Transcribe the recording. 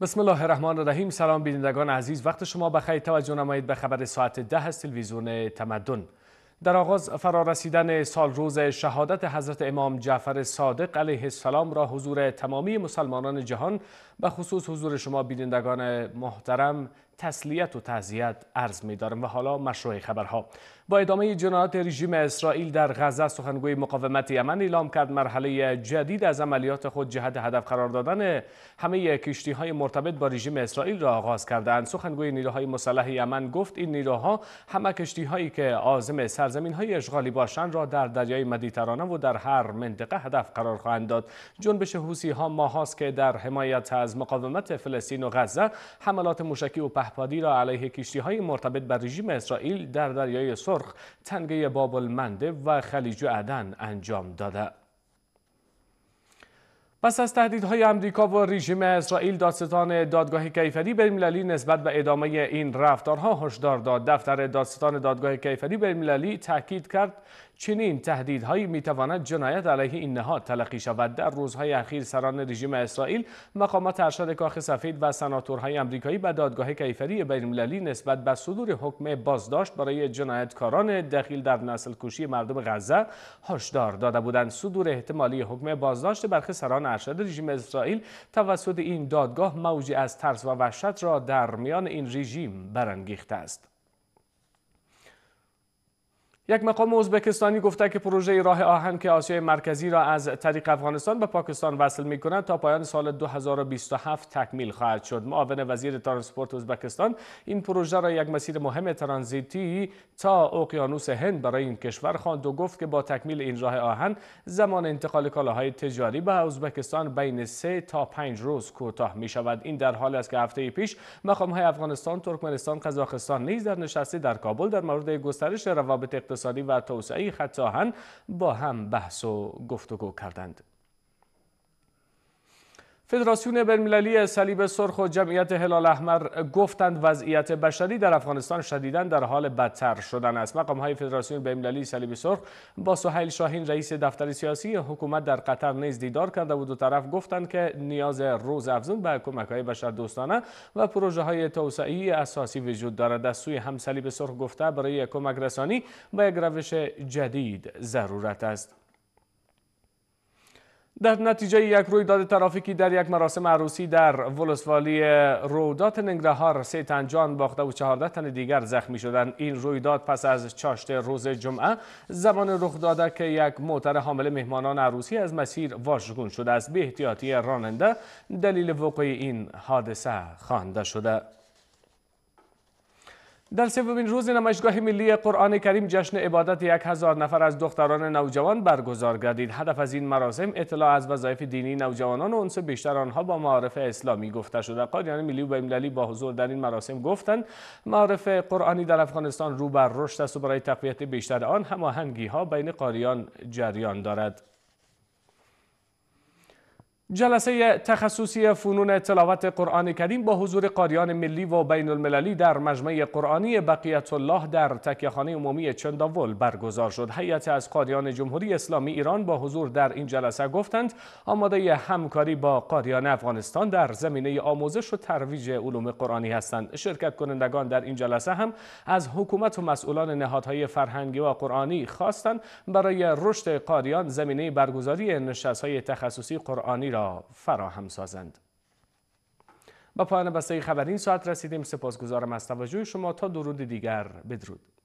بسم الله الرحمن الرحیم سلام بینندگان عزیز وقت شما بخیر توجه نمایید به خبر ساعت ده از تلویزیون تمدن در آغاز فرارسیدن سال روز شهادت حضرت امام جعفر صادق علیه السلام را حضور تمامی مسلمانان جهان به خصوص حضور شما بینندگان محترم تسلیت و تعذیت عرض می دارم و حالا مشروع خبرها با ادامه جنایات رژیم اسرائیل در غزه سخنگوی مقاومت یمن اعلام کرد مرحله جدید از عملیات خود جهت هدف قرار دادن همه کشتی های مرتبط با رژیم اسرائیل را آغاز کردند سخنگوی نیروهای مسلح یمن گفت این نیروها همه کشتی هایی که عازم سرزمین های اشغالی باشند را در دریای مدیترانه و در هر منطقه هدف قرار خواهند داد جنبش حوسی ها ماهاست که در حمایت از مقاومت فلسطین و غزه حملات مشکی و پهپادی را علیه کشتی های مرتبط به رژیم اسرائیل در دریای سرخ، تنگه باب المنده و خلیج عدن انجام داده. پس از تهدیدهای امریکا و رژیم اسرائیل دادستان دادگاه کیفری بین‌المللی نسبت به ادامه این رفتارها هشدار داد دفتر دادستان دادگاه کیفری بین‌المللی تاکید کرد چنین تهدیدهایی میتواند جنایت علیه این نهاد تلقی شود در روزهای اخیر سران رژیم اسرائیل مقامات ارشد کاخ سفید و سناتورهای آمریکایی به دادگاه کیفری بینالمللی نسبت به صدور حکم بازداشت برای جنایتکاران دخیل در نسل کشی مردم غزه هشدار داده بودند صدور احتمالی حکم بازداشت برخی سران ارشد رژیم اسرائیل توسط این دادگاه موجی از ترس و وحشت را در میان این رژیم برانگیخته است یک مقام ازبکستانی گفته که پروژه راه آهن که آسیای مرکزی را از طریق افغانستان به پاکستان وصل می کند تا پایان سال 2027 تکمیل خواهد شد. معاون وزیر ترانسپورت ازبکستان این پروژه را یک مسیر مهم ترانزیتی تا اقیانوس هند برای این کشور خواند و گفت که با تکمیل این راه آهن زمان انتقال کالاهای تجاری به ازبکستان بین 3 تا 5 روز کوتاه می شود. این در حالی است که هفته پیش مقام های افغانستان، ترکمنستان، قزاقستان نیز در نشستی در کابل در مورد گسترش روابط اقتصادی و توسعه خط با هم بحث و گفتگو کردند. فدراسیون برمیللی صلیب سرخ و جمعیت هلال احمر گفتند وضعیت بشری در افغانستان شدیدا در حال بدتر شدن است مقام های فدراسیون بینالمللی صلیب سرخ با سهیل شاهین رئیس دفتر سیاسی حکومت در قطر نیز دیدار کرده و دو طرف گفتند که نیاز روز افزون به کمک های بشر دوستانه و پروژه های توسعی اساسی وجود دارد از سوی هم صلیب سرخ گفته برای کمک رسانی به یک روش جدید ضرورت است در نتیجه یک رویداد ترافیکی در یک مراسم عروسی در ولسوالی رودات ننگرهار سه تن جان باخته و چهارده تن دیگر زخمی شدند این رویداد پس از چاشت روز جمعه زمان رخ داده که یک موتر حامل مهمانان عروسی از مسیر واژگون شده است به احتیاطی راننده دلیل وقوع این حادثه خوانده شده در سومین روز نمایشگاه ملی قرآن کریم جشن عبادت یک هزار نفر از دختران نوجوان برگزار گردید هدف از این مراسم اطلاع از وظایف دینی نوجوانان و انس بیشتر آنها با معارف اسلامی گفته شده قاریان ملی و بینالمللی با حضور در این مراسم گفتند معارف قرآنی در افغانستان رو بر رشد است و برای تقویت بیشتر آن هماهنگی ها بین قاریان جریان دارد جلسه تخصصی فنون تلاوت قرآن کریم با حضور قاریان ملی و بین المللی در مجمع قرآنی بقیت الله در تکیهخانه عمومی چنداول برگزار شد. هیئت از قاریان جمهوری اسلامی ایران با حضور در این جلسه گفتند آماده همکاری با قاریان افغانستان در زمینه آموزش و ترویج علوم قرآنی هستند. شرکت کنندگان در این جلسه هم از حکومت و مسئولان نهادهای فرهنگی و قرآنی خواستند برای رشد قاریان زمینه برگزاری نشست‌های تخصصی قرآنی را فراهم سازند با پایان بسته خبر این ساعت رسیدیم سپاسگزارم از توجه شما تا درود دیگر بدرود